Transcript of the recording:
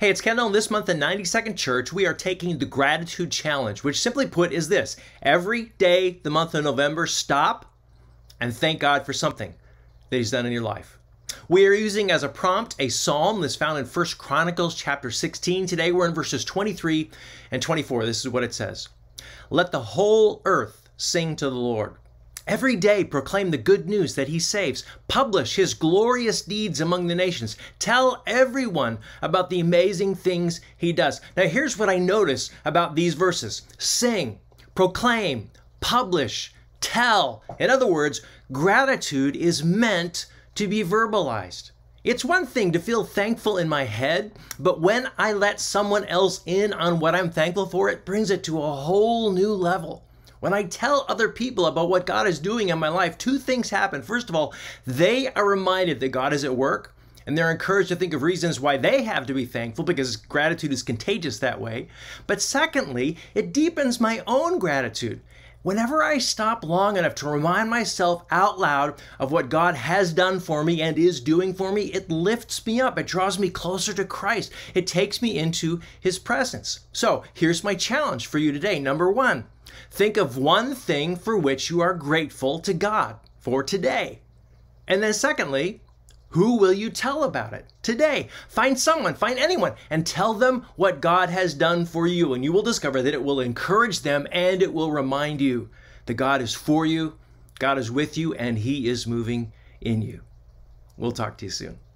Hey, it's Kendall, and this month in 92nd Church, we are taking the Gratitude Challenge, which simply put is this every day, the month of November, stop and thank God for something that He's done in your life. We are using as a prompt a psalm that's found in 1 Chronicles chapter 16. Today we're in verses 23 and 24. This is what it says Let the whole earth sing to the Lord. Every day proclaim the good news that he saves. Publish his glorious deeds among the nations. Tell everyone about the amazing things he does. Now, here's what I notice about these verses sing, proclaim, publish, tell. In other words, gratitude is meant to be verbalized. It's one thing to feel thankful in my head, but when I let someone else in on what I'm thankful for, it brings it to a whole new level. When I tell other people about what God is doing in my life, two things happen. First of all, they are reminded that God is at work and they're encouraged to think of reasons why they have to be thankful because gratitude is contagious that way. But secondly, it deepens my own gratitude. Whenever I stop long enough to remind myself out loud of what God has done for me and is doing for me, it lifts me up. It draws me closer to Christ. It takes me into His presence. So here's my challenge for you today. Number one, Think of one thing for which you are grateful to God for today. And then, secondly, who will you tell about it today? Find someone, find anyone, and tell them what God has done for you. And you will discover that it will encourage them and it will remind you that God is for you, God is with you, and He is moving in you. We'll talk to you soon.